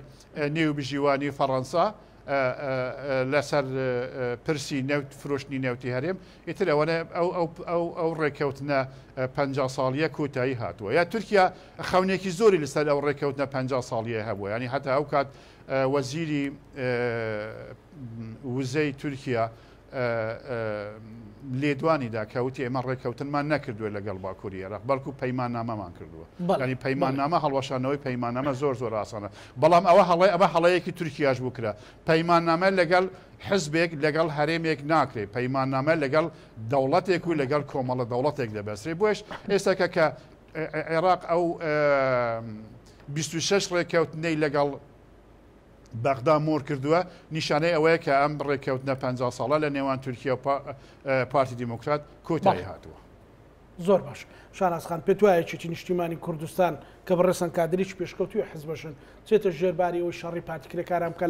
نێوبژیوانی فەڕەنسا لەسەر پرسی نەوت فرۆشتنی نەوتی هەرێم ئیتر ئەوەنە ئەو ڕێککەوتنە پ ساڵیە کۆتایی هاتووە یا تورکیا خەونێکی زۆری لەسەر ئەو ڕێککەوتنە پ ساڵیە هەبوو ینی هەتا ئەو کات وەزیری وزەی تورکیا لێدوانیدا کەوتی ئێمە ڕێککەوتنمان نەکردوێت لەگەڵ باکووریە بەڵکو پەیمان نامەمان کردووە ینی پەیمان نامە هەڵەشانەوەی پەیمان نامە زۆر زۆر ئاسانە بەڵام ئەوە هەڵی ئەمە هەڵەیەکی تورکیاش بکرا پەیمان نامە لەگەڵ حزبێک لەگەڵ هەرێمێک ناکرێت پەیمان نامە لەگەڵ دەوڵەتێک و لەگەڵ کۆمەڵە دەوڵەتێک دەبەسرێ بۆش ئێستاکە کە عێراق ئەو 26 ڕێککەوتنەی لەگەڵ بەغدا مۆر کردووە نیشانەی ئەوەیە کە ئەم ڕێککەوتنە 50 ساڵە لە نێوان تورکیا پارتی دیموکرات کۆتایی هاتووە. زۆر باش شارازخان پێت وایە چێتی نیشتیمانی کوردستان کە بەڕێسەن کادریش پێشکەوتوی حزبەشن چێتە ژێرباری ئەوی شەڕی پاتیکرێکارم کە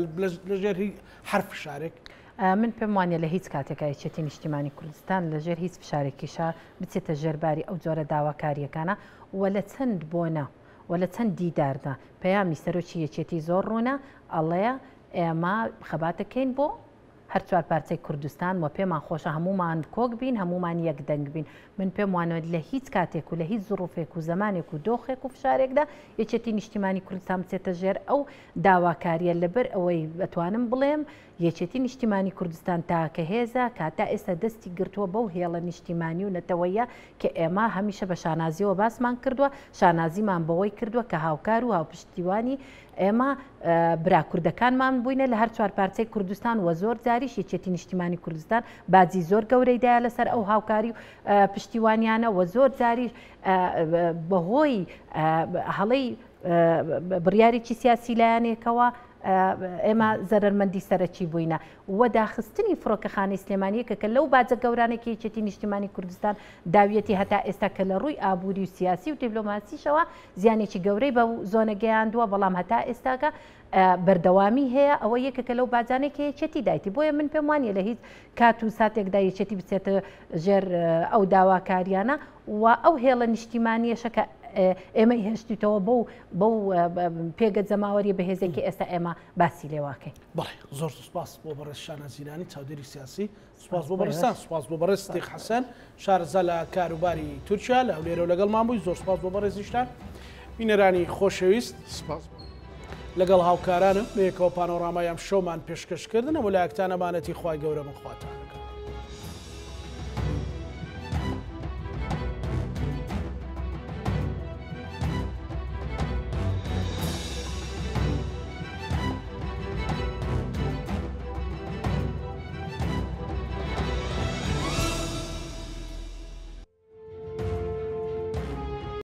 لەژێری حرف شارێک. من پێم وانە لە هیچ کاتێکای چێتی نیشتیمانی کوردستان لەژێر هیچ فشارێکیشە بچێتە ژێرباری ئەو جۆرە داواکاریەکانە وە لە چەند بۆنە. لە چەند دیداردا پەیامی سەرۆکی یەکێتی زۆر ڕوونە ئەڵێ ئێمە خەباتەکەین بۆ هەر چوار پارچەی کوردستان و پێمان خۆشە هەمومان کۆک بین هەمومان یەک دەنگ بین من پێم وانێت لە هیچ کاتێک و لە هیچ زڕوفێک و زمانێک و دۆخێک و فشارێکدا یەچێتی نیشتیمانی کوردستان بچێتە ژێر ئەو داواکاریە لەبەر ئەوەی بتوانم بڵێم یەکێتی نیشتیمانی کوردستان تاکە هێزە کاتا ئێستا دەستی گرتووە بەو هێڵە نیشتیمانی و نەتەوەیە کە ئێمە هەمیشە بە شانازیەوە باسمان کردووە شانازیمان بەوەی کردووە کە هاوکار و هاوپشتیوانی ئێمە براکوردەکانمان بووینە لە هەر چوار پارچەی کوردستان و زۆر جاریش یەکێتی نیشتیمانی کوردستان بازی زۆر گەورەیدایە لەسەر ئەو هاوکاری و پشتیوانیانە و زۆر جاریش بەهۆی هەڵەی بڕیارێکی سیاسی لایەنێکەوە ئێمە زەرمەندی سەرەکی بووینە وەداخستنی فڕۆکەخانی سلێمانیە کە کە لەو باجە گەورانێکی چێتی نیشتیمانی کوردستان داویەتی هەتا ئێستا کە لە ڕووی ئابووری و سیاسی و دیبلۆماسیشەوە زیانێکی گەورەی بە زۆنەگەیاندووە بەڵام هەتا ئێستاگە بەردەوامی هەیە ئەوە یەکە کە لەو باجانێکی چێتی دایتی بۆیە من پێم وانە لە هیچ کات و ساتێکدا یەچێتی بچێتە ژێر ئەو داواکاریانە و ئەو هێڵە نیشتیمانیەشەکە ئێمە هێشتیتەوە بۆ بەو پێگە جەماوەری بەهێزێکی ئێستا ئێمە باسی لێواکەین بڵێ زۆر سوپاس بۆ بەڕێشانە زیرانی چاودێری سیاسی سوپاس بۆ بەرستان سوپاس بۆ بەڕێز تێخ حەسەن شارزە لە کاروباری تورکیا لە هەولێرە و لەگەڵمان بووی زۆر سوپاس بۆ بەڕێزیشتان مینەرانی خۆشەویست سپاس بوو. لەگەڵ هاوکارانم بەیەکەوە پانۆڕامایان شەمان پێشکەشکردنەوە لە ئەکتانەمانەتی خی گەورە بخواتانەکە.